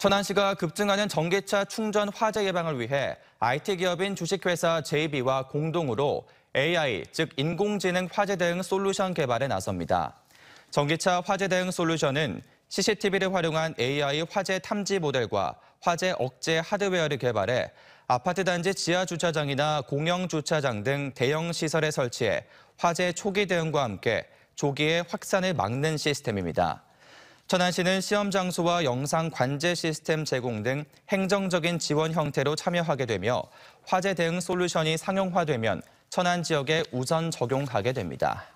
천안시가 급증하는 전기차 충전 화재 예방을 위해 IT 기업인 주식회사 JB와 공동으로 AI, 즉 인공지능 화재 대응 솔루션 개발에 나섭니다. 전기차 화재 대응 솔루션은 CCTV를 활용한 AI 화재 탐지 모델과 화재 억제 하드웨어를 개발해 아파트 단지 지하 주차장이나 공영 주차장 등 대형 시설에 설치해 화재 초기 대응과 함께 조기의 확산을 막는 시스템입니다. 천안시는 시험 장소와 영상 관제 시스템 제공 등 행정적인 지원 형태로 참여하게 되며 화재 대응 솔루션이 상용화되면 천안 지역에 우선 적용하게 됩니다.